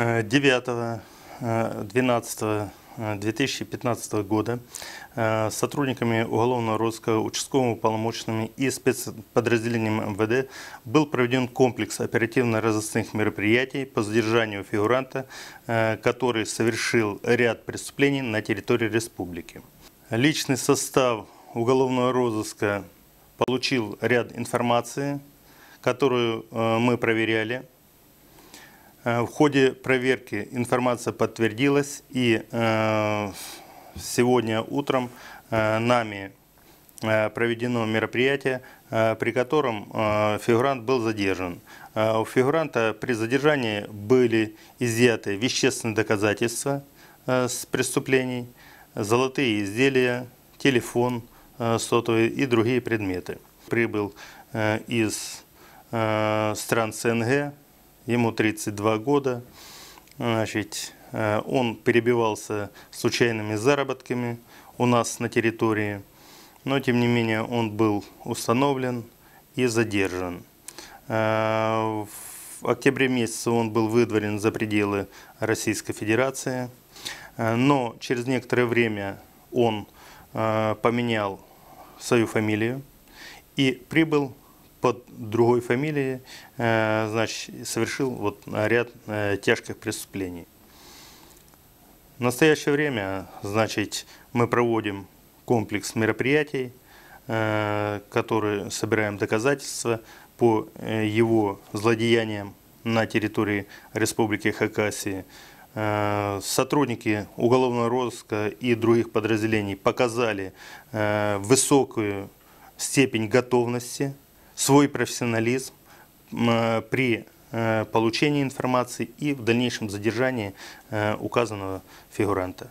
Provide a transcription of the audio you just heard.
9 12 2015 года э, сотрудниками уголовного розыска, участковыми уполномоченными и спецподразделением МВД был проведен комплекс оперативно-розыскных мероприятий по задержанию фигуранта, э, который совершил ряд преступлений на территории республики. Личный состав уголовного розыска получил ряд информации, которую э, мы проверяли – Э, в ходе проверки информация подтвердилась и э, сегодня утром э, нами проведено мероприятие, при котором фигурант был задержан. У фигуранта при задержании были изъяты вещественные доказательства с преступлений, золотые изделия, телефон сотовый и другие предметы. Прибыл из стран СНГ, ему 32 года. Значит, э, он перебивался случайными заработками у нас на территории, но тем не менее он был установлен и задержан. Э, в октябре месяце он был выдворен за пределы Российской Федерации, э, но через некоторое время он поменял свою фамилию и прибыл под другой фамилией э, значит, совершил вот ряд э, тяжких преступлений. В настоящее время значит, мы проводим комплекс мероприятий, э, которые собираем доказательства по его злодеяниям на территории Республики Хакасии. Сотрудники уголовного розыска и других подразделений показали высокую степень готовности свой профессионализм э, при э, получении информации и в дальнейшем задержании э, указанного фигуранта.